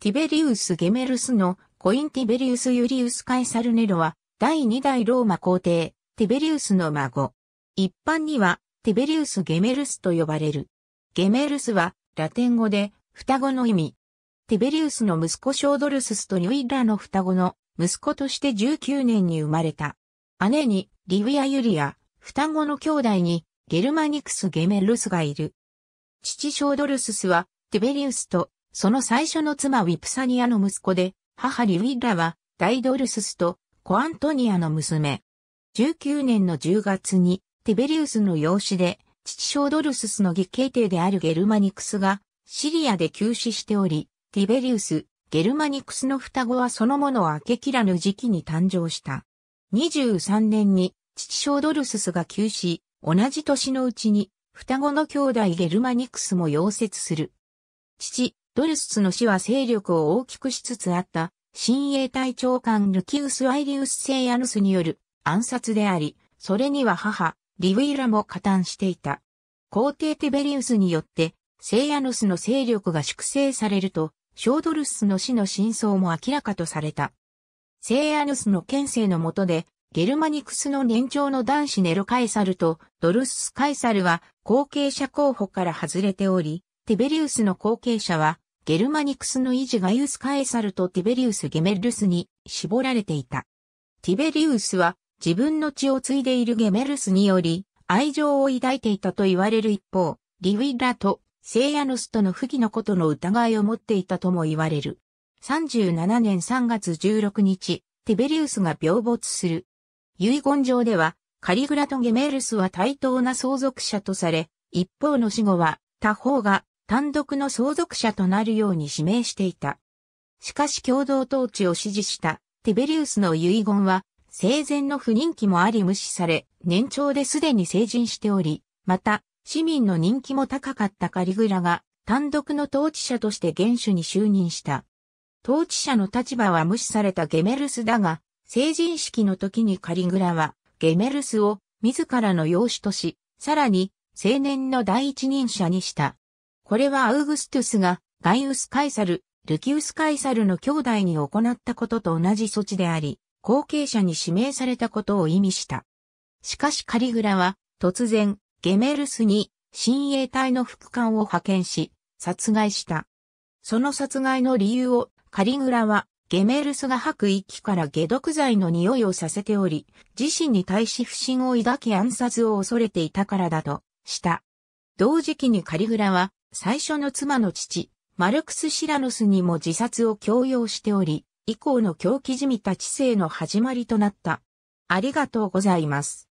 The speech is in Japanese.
ティベリウス・ゲメルスのコインティベリウス・ユリウス・カイサルネロは第2代ローマ皇帝、ティベリウスの孫。一般にはティベリウス・ゲメルスと呼ばれる。ゲメルスはラテン語で双子の意味。ティベリウスの息子ショードルススとニュイラの双子の息子として19年に生まれた。姉にリウィア・ユリア、双子の兄弟にゲルマニクス・ゲメルスがいる。父ショードルススはティベリウスとその最初の妻ウィプサニアの息子で、母リィッラは、ダイドルススとコアントニアの娘。19年の10月に、ティベリウスの養子で、父小ドルススの義兄弟であるゲルマニクスが、シリアで急死しており、ティベリウス、ゲルマニクスの双子はそのものを明けきらぬ時期に誕生した。23年に、父小ドルススが急死、同じ年のうちに、双子の兄弟ゲルマニクスも溶接する。父、ドルスツの死は勢力を大きくしつつあった、新衛隊長官ルキウス・アイリウス・セイアヌスによる暗殺であり、それには母、リヴィラも加担していた。皇帝テベリウスによって、セイアヌスの勢力が粛清されると、ショードルスの死の真相も明らかとされた。セイアヌスの権勢の下で、ゲルマニクスの年長の男子ネロカエサルとドルス・カエサルは後継者候補から外れており、テベリウスの後継者はゲルマニクスの維持がユス・カエサルとティベリウス・ゲメルスに絞られていた。ティベリウスは自分の血を継いでいるゲメルスにより愛情を抱いていたと言われる一方、リウィラとセイヤヌスとの不義のことの疑いを持っていたとも言われる。37年3月16日、ティベリウスが病没する。遺言状では、カリグラとゲメルスは対等な相続者とされ、一方の死後は他方が単独の相続者となるように指名していた。しかし共同統治を支持したティベリウスの遺言は生前の不人気もあり無視され、年長ですでに成人しており、また市民の人気も高かったカリグラが単独の統治者として元首に就任した。統治者の立場は無視されたゲメルスだが、成人式の時にカリグラはゲメルスを自らの養子とし、さらに青年の第一人者にした。これはアウグストゥスがガイウス・カイサル、ルキウス・カイサルの兄弟に行ったことと同じ措置であり、後継者に指名されたことを意味した。しかしカリグラは突然ゲメルスに親衛隊の副官を派遣し殺害した。その殺害の理由をカリグラはゲメルスが吐く息から解毒剤の匂いをさせており、自身に対し不信を抱き暗殺を恐れていたからだとした。同時期にカリグラは最初の妻の父、マルクス・シラノスにも自殺を強要しており、以降の狂気じみた知性の始まりとなった。ありがとうございます。